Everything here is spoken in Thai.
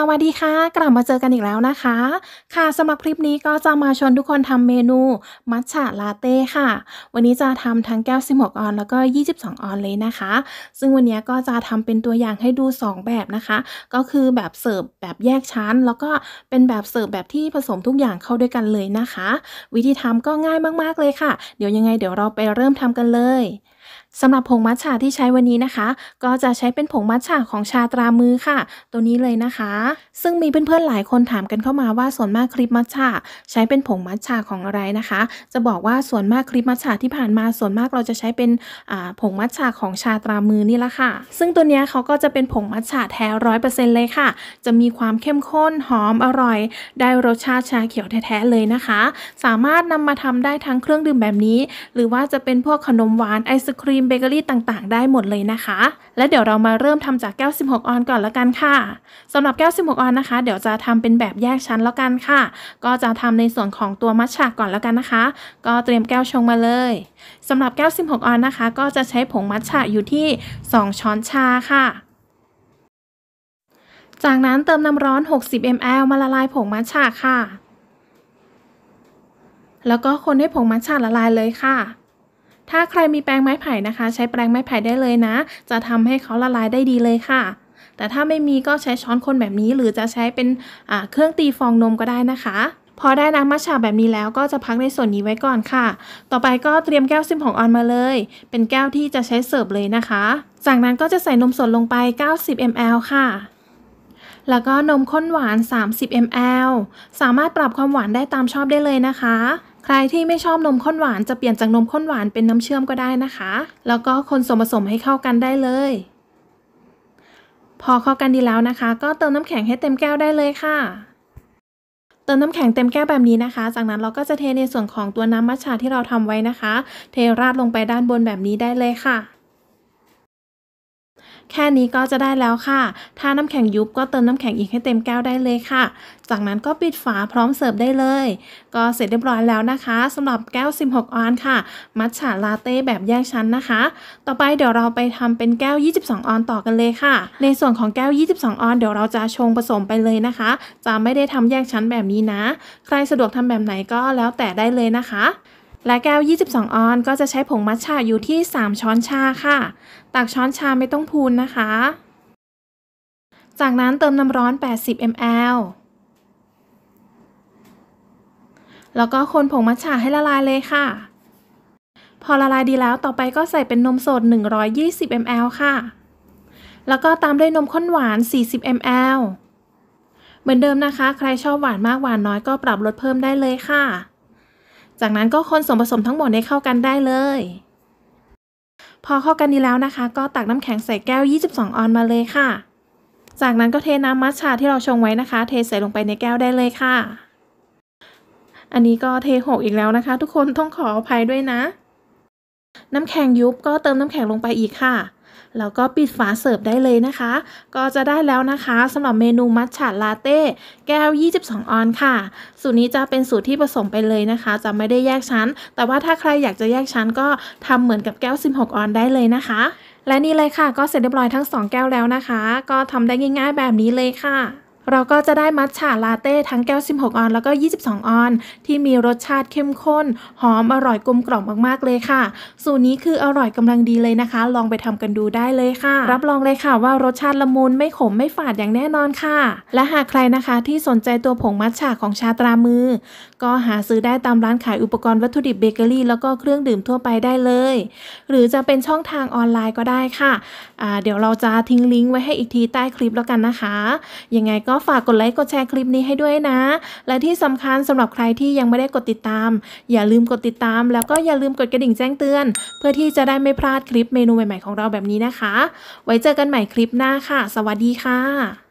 สวัสดีค่ะกลับมาเจอกันอีกแล้วนะคะ ค่ะสำหรับคลิปนี้ก็จะมาชวนทุกคนทำเมนูมัทฉะลาเต้ค่ะ วันนี้จะทำทั้งแก้ว16ออนแล้วก็22ออนเลยนะคะ ซึ่งวันนี้ก็จะทำเป็นตัวอย่างให้ดู 2 แบบนะคะ ก็คือแบบเสิร์ฟแบบแยกชั้นแล้วก็เป็นแบบเสิร์ฟแบบที่ผสมทุกอย่างเข้าด้วยกันเลยนะคะ วิธีทำก็ง่ายมาก ๆเลยค่ะ เดี๋ยวยังไงเดี๋ยวเราไปเริ่มทำกันเลยสำหรับผงมัทฉาที่ใช้วันนี้นะคะ ก็จะใช้เป็นผงมัทฉาของชาตรามือค่ะ ตัวนี้เลยนะคะ ซึ่งมีเพื่อนๆหลายคนถามกันเข้ามาว่าส่วนมากคลิปมัทฉาใช้เป็นผงมัทฉาของอะไรนะคะ จะบอกว่าส่วนมากคลิปมัทฉาที่ผ่านมาส่วนมากเราจะใช้เป็นผงมัทฉาของชาตรามือนี่แหละค่ะ ซึ่งตัวนี้เขาก็จะเป็นผงมัทฉาแท้ร้อยเปอร์เซ็นต์เลยค่ะจะมีความเข้มข้นหอมอร่อย ได้รสชาติชาเขียวแท้ๆเลยนะคะ สามารถนำมาทำได้ทั้งเครื่องดื่มแบบนี้ หรือว่าจะเป็นพวกขนมหวานไอศครีมเบเกอรี่ต่างๆ ได้หมดเลยนะคะ และเดี๋ยวเรามาเริ่มทำจากแก้ว 16 ออนก่อนละกันค่ะ สำหรับแก้ว 16 ออนนะคะ เดี๋ยวจะทำเป็นแบบแยกชั้นแล้วกันค่ะ ก็จะทำในส่วนของตัวมัชฉาก่อนละกันนะคะ ก็เตรียมแก้วชงมาเลย สำหรับแก้ว 16 ออนนะคะ ก็จะใช้ผงมัชฉะอยู่ที่ 2 ช้อนชาค่ะ จากนั้นเติมน้ำร้อน 60 ml มาละลายผงมัทฉะค่ะ แล้วก็คนให้ผงมัทฉะละลายเลยค่ะถ้าใครมีแปรงไม้ไผ่นะคะ ใช้แปรงไม้ไผ่ได้เลยนะ จะทำให้เขาละลายได้ดีเลยค่ะ แต่ถ้าไม่มีก็ใช้ช้อนคนแบบนี้ หรือจะใช้เป็นเครื่องตีฟองนมก็ได้นะคะ พอได้น้ำมัชฉาแบบนี้แล้วก็จะพักในส่วนนี้ไว้ก่อนค่ะ ต่อไปก็เตรียมแก้วซิมของออนมาเลย เป็นแก้วที่จะใช้เสิร์ฟเลยนะคะ จากนั้นก็จะใส่นมสดลงไป 90 ml ค่ะ แล้วก็นมข้นหวาน 30 ml สามารถปรับความหวานได้ตามชอบได้เลยนะคะใครที่ไม่ชอบนมข้นหวานจะเปลี่ยนจากนมข้นหวานเป็นน้ำเชื่อมก็ได้นะคะ แล้วก็คนส่วนผสมให้เข้ากันได้เลย พอเข้ากันดีแล้วนะคะ ก็เติมน้ำแข็งให้เต็มแก้วได้เลยค่ะ เติมน้ำแข็งเต็มแก้วแบบนี้นะคะ จากนั้นเราก็จะเทในส่วนของตัวน้ำมัทฉะที่เราทำไว้นะคะ เทราดลงไปด้านบนแบบนี้ได้เลยค่ะแค่นี้ก็จะได้แล้วค่ะ ถ้าน้ำแข็งยุบก็เติมน้ำแข็งอีกให้เต็มแก้วได้เลยค่ะ จากนั้นก็ปิดฝาพร้อมเสิร์ฟได้เลย ก็เสร็จเรียบร้อยแล้วนะคะสำหรับแก้ว 16 ออนค่ะ มัทฉะลาเต้แบบแยกชั้นนะคะ ต่อไปเดี๋ยวเราไปทำเป็นแก้ว 22 ออนต่อกันเลยค่ะ ในส่วนของแก้ว 22 ออนเดี๋ยวเราจะชงผสมไปเลยนะคะ จะไม่ได้ทำแยกชั้นแบบนี้นะ ใครสะดวกทำแบบไหนก็แล้วแต่ได้เลยนะคะและแก้ว 22 ออนก็จะใช้ผงมัทฉะอยู่ที่ 3 ช้อนชาค่ะ ตักช้อนชาไม่ต้องพูนนะคะ จากนั้นเติมน้ำร้อน 80 ml แล้วก็คนผงมัทฉะให้ละลายเลยค่ะ พอละลายดีแล้วต่อไปก็ใส่เป็นนมสด 120 ml ค่ะ แล้วก็ตามด้วยนมข้นหวาน 40 ml เหมือนเดิมนะคะ ใครชอบหวานมากหวานน้อยก็ปรับลดเพิ่มได้เลยค่ะจากนั้นก็คนส่วนผสมทั้งหมดให้เข้ากันได้เลย พอเข้ากันดีแล้วนะคะ ก็ตักน้ำแข็งใส่แก้ว 22 ออนมาเลยค่ะ จากนั้นก็เทน้ำมัทฉะที่เราชงไว้นะคะ เทใส่ลงไปในแก้วได้เลยค่ะ อันนี้ก็เทหกอีกแล้วนะคะ ทุกคนต้องขออภัยด้วยนะ น้ำแข็งยุบก็เติมน้ำแข็งลงไปอีกค่ะแล้วก็ปิดฝาเสิร์ฟได้เลยนะคะ ก็จะได้แล้วนะคะสำหรับเมนู มัทฉะลาเต้แก้ว 22 ออนค่ะ สูตรนี้จะเป็นสูตรที่ผสมไปเลยนะคะ จะไม่ได้แยกชั้น แต่ว่าถ้าใครอยากจะแยกชั้นก็ทำเหมือนกับแก้ว 16 ออนได้เลยนะคะ และนี่เลยค่ะก็เสร็จเรียบร้อยทั้ง2แก้วแล้วนะคะ ก็ทำได้ง่าย ๆ แบบนี้เลยค่ะเราก็จะได้มัทฉะลาเต้ทั้งแก้ว16 ออนแล้วก็ 22 ออน ที่มีรสชาติเข้มข้นหอมอร่อยกลมกล่อมมากๆเลยค่ะ สูตรนี้คืออร่อยกำลังดีเลยนะคะ ลองไปทำกันดูได้เลยค่ะ รับรองเลยค่ะว่ารสชาติละมุนไม่ขมไม่ฝาดอย่างแน่นอนค่ะ และหากใครนะคะที่สนใจตัวผงมัทฉะของชาตรามือ ก็หาซื้อได้ตามร้านขายอุปกรณ์วัตถุดิบเบเกอรี่แล้วก็เครื่องดื่มทั่วไปได้เลย หรือจะเป็นช่องทางออนไลน์ก็ได้ค่ะะเดี๋ยวเราจะทิ้งลิงก์ไว้ให้อีกทีใต้คลิปแล้วกันนะคะยังไงก็ฝากกดไลค์กดแชร์คลิปนี้ให้ด้วยนะ และที่สำคัญสำหรับใครที่ยังไม่ได้กดติดตาม อย่าลืมกดติดตาม แล้วก็อย่าลืมกดกระดิ่งแจ้งเตือน เพื่อที่จะได้ไม่พลาดคลิปเมนูใหม่ๆของเราแบบนี้นะคะ ไว้เจอกันใหม่คลิปหน้าค่ะ สวัสดีค่ะ